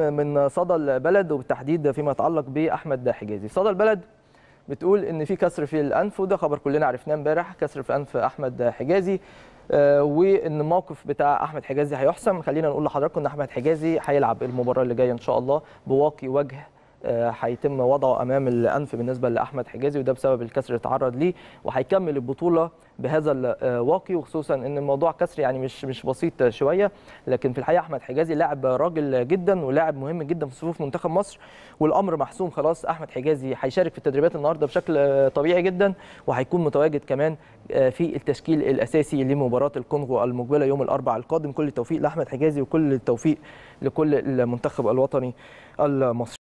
من صدى البلد وبالتحديد فيما يتعلق باحمد حجازي صدى البلد بتقول ان في كسر في الانف وده خبر كلنا عرفناه امبارح كسر في انف احمد حجازي آه، وان الموقف بتاع احمد حجازي هيحسم خلينا نقول لحضراتكم ان احمد حجازي هيلعب المباراه اللي جايه ان شاء الله بواقي وجه هيتم وضعه امام الانف بالنسبه لاحمد حجازي وده بسبب الكسر اللي اتعرض ليه وهيكمل البطوله بهذا الواقي وخصوصا ان الموضوع كسر يعني مش مش بسيط شويه لكن في الحقيقه احمد حجازي لاعب راجل جدا ولاعب مهم جدا في صفوف منتخب مصر والامر محسوم خلاص احمد حجازي هيشارك في التدريبات النهارده بشكل طبيعي جدا وهيكون متواجد كمان في التشكيل الاساسي لمباراه الكونغو المقبله يوم الاربعاء القادم كل التوفيق لاحمد حجازي وكل التوفيق لكل المنتخب الوطني المصري